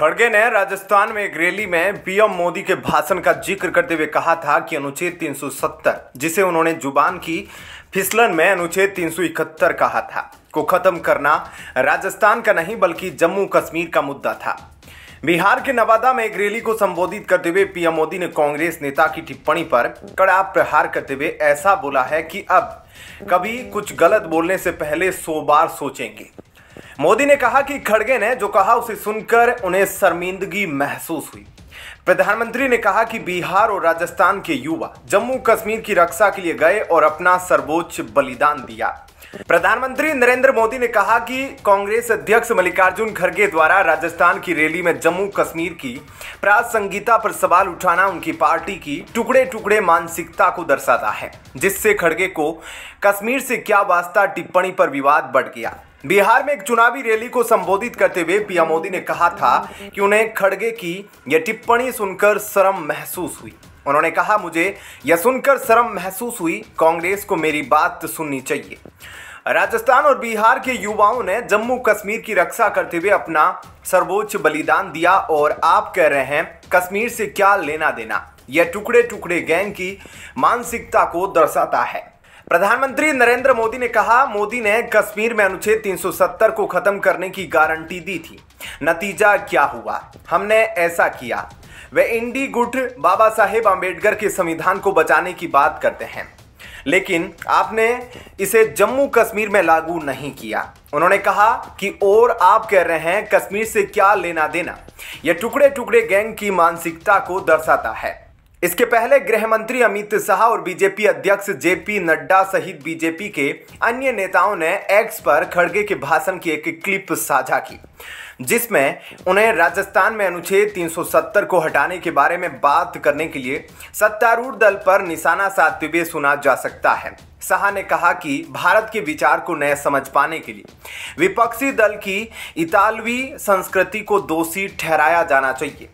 खड़गे ने राजस्थान में एक रैली में पीएम मोदी के भाषण का जिक्र करते हुए कहा था कि अनुच्छेद 370 जिसे उन्होंने जुबान की फिसलन में अनुच्छेद 371 कहा था को खत्म करना राजस्थान का नहीं बल्कि जम्मू कश्मीर का मुद्दा था बिहार के नवादा में एक रैली को संबोधित करते हुए पीएम मोदी ने कांग्रेस नेता की टिप्पणी पर कड़ा प्रहार करते हुए ऐसा बोला है कि अब कभी कुछ गलत बोलने से पहले सो बार सोचेंगे मोदी ने कहा कि खड़गे ने जो कहा उसे सुनकर उन्हें शर्मिंदगी महसूस हुई प्रधानमंत्री ने कहा कि बिहार और राजस्थान के युवा जम्मू कश्मीर की रक्षा के लिए गए और अपना सर्वोच्च बलिदान दिया प्रधानमंत्री नरेंद्र मोदी ने कहा कि कांग्रेस अध्यक्ष मल्लिकार्जुन खड़गे द्वारा राजस्थान की रैली में जम्मू कश्मीर की प्रासंगिकता पर सवाल उठाना उनकी पार्टी की टुकड़े टुकड़े मानसिकता को दर्शाता है जिससे खड़गे को कश्मीर से क्या वास्ता टिप्पणी पर विवाद बढ़ गया बिहार में एक चुनावी रैली को संबोधित करते हुए पीएम मोदी ने कहा था कि उन्हें खड़गे की यह टिप्पणी सुनकर शर्म महसूस हुई उन्होंने कहा मुझे यह सुनकर शर्म महसूस हुई कांग्रेस को मेरी बात सुननी चाहिए राजस्थान और बिहार के युवाओं ने जम्मू कश्मीर की रक्षा करते हुए अपना सर्वोच्च बलिदान दिया और आप कह रहे हैं कश्मीर से क्या लेना देना यह टुकड़े टुकड़े गैंग की मानसिकता को दर्शाता है प्रधानमंत्री नरेंद्र मोदी ने कहा मोदी ने कश्मीर में अनुच्छेद 370 को खत्म करने की गारंटी दी थी नतीजा क्या हुआ हमने ऐसा किया वे इंडी गुट बाबा साहेब आम्बेडकर के संविधान को बचाने की बात करते हैं लेकिन आपने इसे जम्मू कश्मीर में लागू नहीं किया उन्होंने कहा कि और आप कह रहे हैं कश्मीर से क्या लेना देना यह टुकड़े टुकड़े गैंग की मानसिकता को दर्शाता है इसके पहले गृह मंत्री अमित शाह और बीजेपी अध्यक्ष जेपी नड्डा सहित बीजेपी के अन्य नेताओं ने एक्स पर खड़गे के भाषण की एक क्लिप साझा की जिसमें उन्हें राजस्थान में अनुच्छेद 370 को हटाने के बारे में बात करने के लिए सत्तारूढ़ दल पर निशाना साधते हुए सुना जा सकता है शाह ने कहा कि भारत के विचार को नया समझ पाने के लिए विपक्षी दल की इतालवी संस्कृति को दोषी ठहराया जाना चाहिए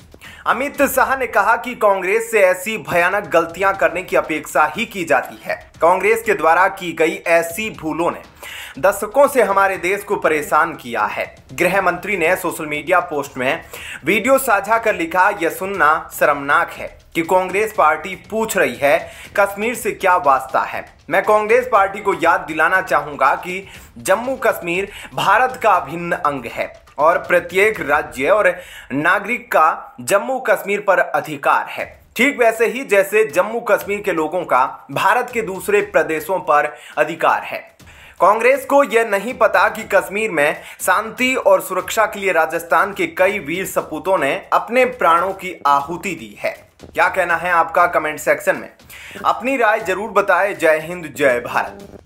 अमित शाह ने कहा कि कांग्रेस से ऐसी भयानक गलतियां करने की अपेक्षा ही की जाती है कांग्रेस के द्वारा की गई ऐसी भूलों ने दशकों से हमारे देश को परेशान किया है गृह मंत्री ने सोशल मीडिया पोस्ट में वीडियो साझा कर लिखा यह सुनना शर्मनाक है कि कांग्रेस पार्टी पूछ रही है कश्मीर से क्या वास्ता है मैं कांग्रेस पार्टी को याद दिलाना चाहूंगा कि जम्मू कश्मीर भारत का अभिन्न अंग है और प्रत्येक राज्य और नागरिक का जम्मू कश्मीर पर अधिकार है ठीक वैसे ही जैसे जम्मू कश्मीर के लोगों का भारत के दूसरे प्रदेशों पर अधिकार है कांग्रेस को यह नहीं पता कि कश्मीर में शांति और सुरक्षा के लिए राजस्थान के कई वीर सपूतों ने अपने प्राणों की आहुति दी है क्या कहना है आपका कमेंट सेक्शन में अपनी राय जरूर बताएं जय हिंद जय भारत